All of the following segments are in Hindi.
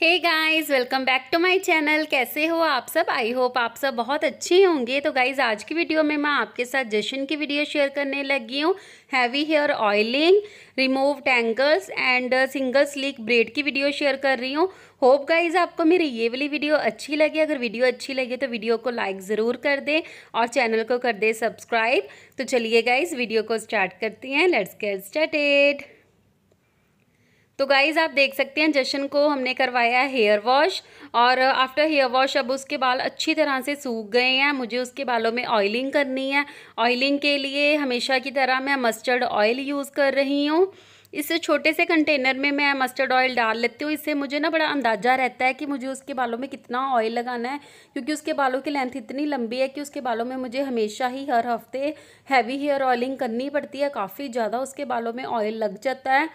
hey guys welcome back to my channel कैसे हो आप सब आई होप आप सब बहुत अच्छे होंगे तो गाइस आज की वीडियो में मैं आपके साथ जशन की वीडियो शेयर करने लगी हूँ heavy hair oiling remove tangles and single slick braid की वीडियो शेयर कर रही हूँ होप गाइज आपको मेरी ये वाली वीडियो अच्छी लगी अगर वीडियो अच्छी लगी तो वीडियो को लाइक ज़रूर कर दें और चैनल को कर दें सब्सक्राइब तो चलिए गाइज वीडियो को स्टार्ट करती हैं लेट्स गेट स्टार्टेड तो गाइज़ आप देख सकते हैं जशन को हमने करवाया हेयर वॉश और आफ्टर हेयर वॉश अब उसके बाल अच्छी तरह से सूख गए हैं मुझे उसके बालों में ऑयलिंग करनी है ऑयलिंग के लिए हमेशा की तरह मैं मस्टर्ड ऑयल यूज़ कर रही हूँ इस छोटे से कंटेनर में मैं मस्टर्ड ऑयल डाल लेती हूँ इससे मुझे ना बड़ा अंदाज़ा रहता है कि मुझे उसके बालों में कितना ऑयल लगाना है क्योंकि उसके बालों की लेंथ इतनी लंबी है कि उसके बालों में मुझे हमेशा ही हर हफ्ते हैवी हेयर ऑयलिंग करनी पड़ती है काफ़ी ज़्यादा उसके बालों में ऑयल लग जाता है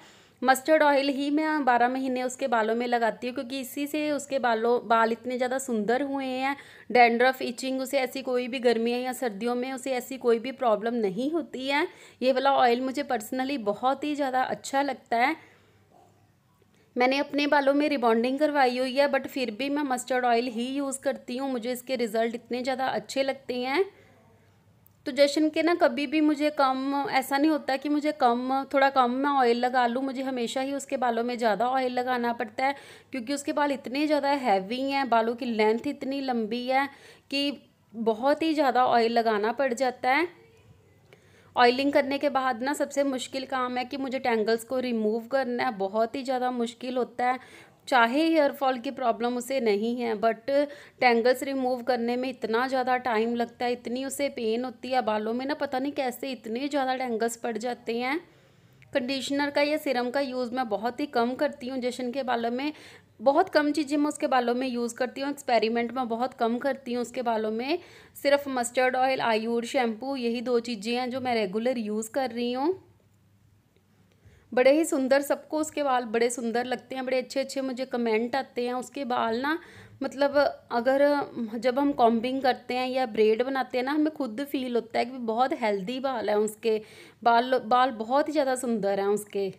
मस्टर्ड ऑयल ही मैं बारह महीने उसके बालों में लगाती हूँ क्योंकि इसी से उसके बालों बाल इतने ज़्यादा सुंदर हुए हैं डेंड्रफ इचिंग उसे ऐसी कोई भी गर्मी या सर्दियों में उसे ऐसी कोई भी प्रॉब्लम नहीं होती है ये वाला ऑयल मुझे पर्सनली बहुत ही ज़्यादा अच्छा लगता है मैंने अपने बालों में रिबॉन्डिंग करवाई हुई है बट फिर भी मैं मस्टर्ड ऑयल ही यूज़ करती हूँ मुझे इसके रिज़ल्ट इतने ज़्यादा अच्छे लगते हैं तो जश्न के ना कभी भी मुझे कम ऐसा नहीं होता कि मुझे कम थोड़ा कम मैं ऑयल लगा लूँ मुझे हमेशा ही उसके बालों में ज़्यादा ऑयल लगाना पड़ता है क्योंकि उसके बाल इतने ज़्यादा हैवी हैं बालों की लेंथ इतनी लंबी है कि बहुत ही ज़्यादा ऑयल लगाना पड़ जाता है ऑयलिंग करने के बाद ना सबसे मुश्किल काम है कि मुझे टैंगल्स को रिमूव करना है बहुत ही ज़्यादा मुश्किल होता है चाहे हेयरफॉल की प्रॉब्लम उसे नहीं है बट टेंगल्स रिमूव करने में इतना ज़्यादा टाइम लगता है इतनी उसे पेन होती है बालों में ना पता नहीं कैसे इतने ज़्यादा टेंगल्स पड़ जाते हैं कंडीशनर का या सिरम का यूज़ मैं बहुत ही कम करती हूँ जशन के बालों में बहुत कम चीज़ें मैं उसके बालों में यूज़ करती हूँ एक्सपेरिमेंट मैं बहुत कम करती हूँ उसके बालों में सिर्फ मस्टर्ड ऑयल आयूर शैम्पू यही दो चीज़ें हैं जो मैं रेगुलर यूज़ कर रही हूँ बड़े ही सुंदर सबको उसके बाल बड़े सुंदर लगते हैं बड़े अच्छे अच्छे मुझे कमेंट आते हैं उसके बाल ना मतलब अगर जब हम कॉम्बिंग करते हैं या ब्रेड बनाते हैं ना हमें खुद फील होता है कि बहुत हेल्दी बाल है उसके बाल बाल बहुत ही ज़्यादा सुंदर हैं उसके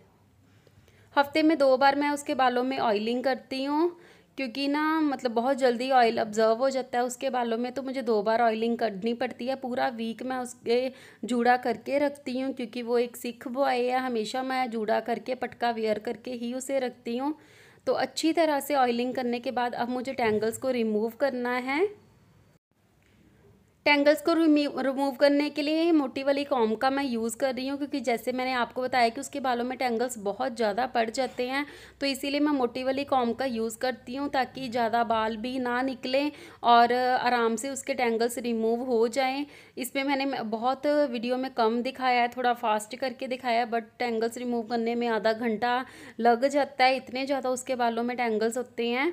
हफ्ते में दो बार मैं उसके बालों में ऑयलिंग करती हूँ क्योंकि ना मतलब बहुत जल्दी ऑयल ऑब्जर्व हो जाता है उसके बालों में तो मुझे दो बार ऑयलिंग करनी पड़ती है पूरा वीक मैं उसके जुड़ा करके रखती हूँ क्योंकि वो एक सिख बॉय है हमेशा मैं जुड़ा करके पटका वेयर करके ही उसे रखती हूँ तो अच्छी तरह से ऑयलिंग करने के बाद अब मुझे टैंगल्स को रिमूव करना है टेंगल्स को रिमूव करने के लिए मोटी वाली कॉम का मैं यूज़ कर रही हूँ क्योंकि जैसे मैंने आपको बताया कि उसके बालों में टेंगल्स बहुत ज़्यादा पड़ जाते हैं तो इसीलिए मैं मोटी वाली कॉम का यूज़ करती हूँ ताकि ज़्यादा बाल भी ना निकलें और आराम से उसके टेंगल्स रिमूव हो जाएं इसमें मैंने बहुत वीडियो में कम दिखाया है थोड़ा फास्ट करके दिखाया बट टेंगल्स रिमूव करने में आधा घंटा लग जाता है इतने ज़्यादा उसके बालों में टेंगल्स होते हैं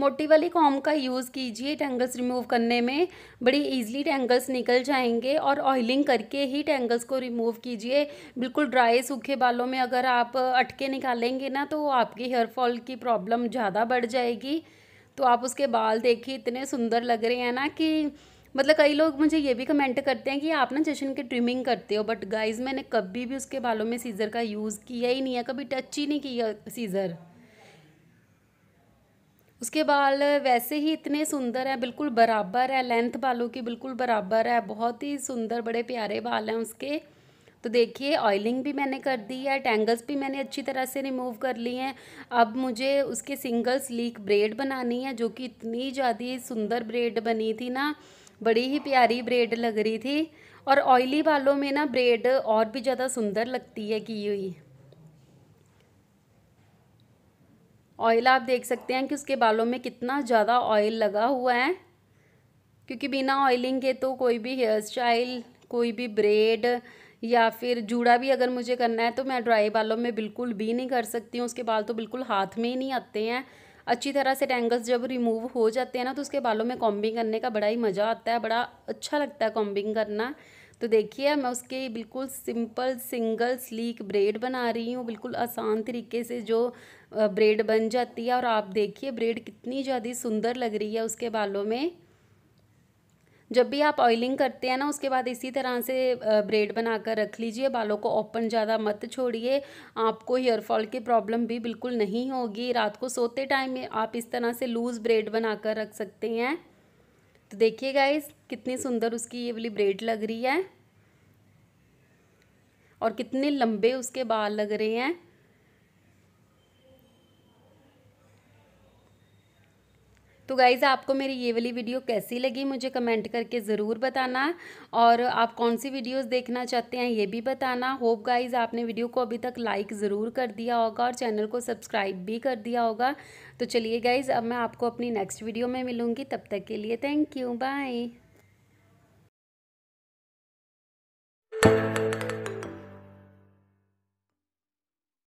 मोटी वाली कॉम का यूज़ कीजिए टेंगल्स रिमूव करने में बड़ी ईजिली टेंगल्स निकल जाएंगे और ऑयलिंग करके ही टेंगल्स को रिमूव कीजिए बिल्कुल ड्राई सूखे बालों में अगर आप अटके निकालेंगे ना तो आपकी हेयर फॉल की प्रॉब्लम ज़्यादा बढ़ जाएगी तो आप उसके बाल देखिए इतने सुंदर लग रहे हैं ना कि मतलब कई लोग मुझे ये भी कमेंट करते हैं कि आप ना जशन के ट्रिमिंग करते हो बट गाइज मैंने कभी भी उसके बालों में सीज़र का यूज़ किया ही नहीं है कभी टच ही नहीं किया सीज़र उसके बाल वैसे ही इतने सुंदर हैं बिल्कुल बराबर है लेंथ बालों की बिल्कुल बराबर है बहुत ही सुंदर बड़े प्यारे बाल हैं उसके तो देखिए ऑयलिंग भी मैंने कर दी है टैंगल्स भी मैंने अच्छी तरह से रिमूव कर ली हैं अब मुझे उसके सिंगल स्लीक ब्रेड बनानी है जो कि इतनी ज़्यादा सुंदर ब्रेड बनी थी ना बड़ी ही प्यारी ब्रेड लग रही थी और ऑयली बालों में ना ब्रेड और भी ज़्यादा सुंदर लगती है की हुई ऑयल आप देख सकते हैं कि उसके बालों में कितना ज़्यादा ऑयल लगा हुआ है क्योंकि बिना ऑयलिंग के तो कोई भी हेयर स्टाइल कोई भी ब्रेड या फिर जूड़ा भी अगर मुझे करना है तो मैं ड्राई बालों में बिल्कुल भी नहीं कर सकती हूँ उसके बाल तो बिल्कुल हाथ में ही नहीं आते हैं अच्छी तरह से टेंगल्स जब रिमूव हो जाते हैं ना तो उसके बालों में कॉम्बिंग करने का बड़ा ही मज़ा आता है बड़ा अच्छा लगता है कॉम्बिंग करना तो देखिए मैं उसके बिल्कुल सिंपल सिंगल स्लीक ब्रेड बना रही हूँ बिल्कुल आसान तरीके से जो ब्रेड बन जाती है और आप देखिए ब्रेड कितनी ज़्यादा सुंदर लग रही है उसके बालों में जब भी आप ऑयलिंग करते हैं ना उसके बाद इसी तरह से ब्रेड बनाकर रख लीजिए बालों को ओपन ज़्यादा मत छोड़िए आपको हेयर फॉल की प्रॉब्लम भी बिल्कुल नहीं होगी रात को सोते टाइम में आप इस तरह से लूज़ ब्रेड बनाकर रख सकते हैं तो देखिए गाइस कितनी सुंदर उसकी ये वाली ब्रेड लग रही है और कितने लंबे उसके बाल लग रहे हैं गाइज़ आपको मेरी ये वाली वीडियो कैसी लगी मुझे कमेंट करके ज़रूर बताना और आप कौन सी वीडियोस देखना चाहते हैं ये भी बताना होप गाइज़ आपने वीडियो को अभी तक लाइक ज़रूर कर दिया होगा और चैनल को सब्सक्राइब भी कर दिया होगा तो चलिए गाइज़ अब मैं आपको अपनी नेक्स्ट वीडियो में मिलूँगी तब तक के लिए थैंक यू बाय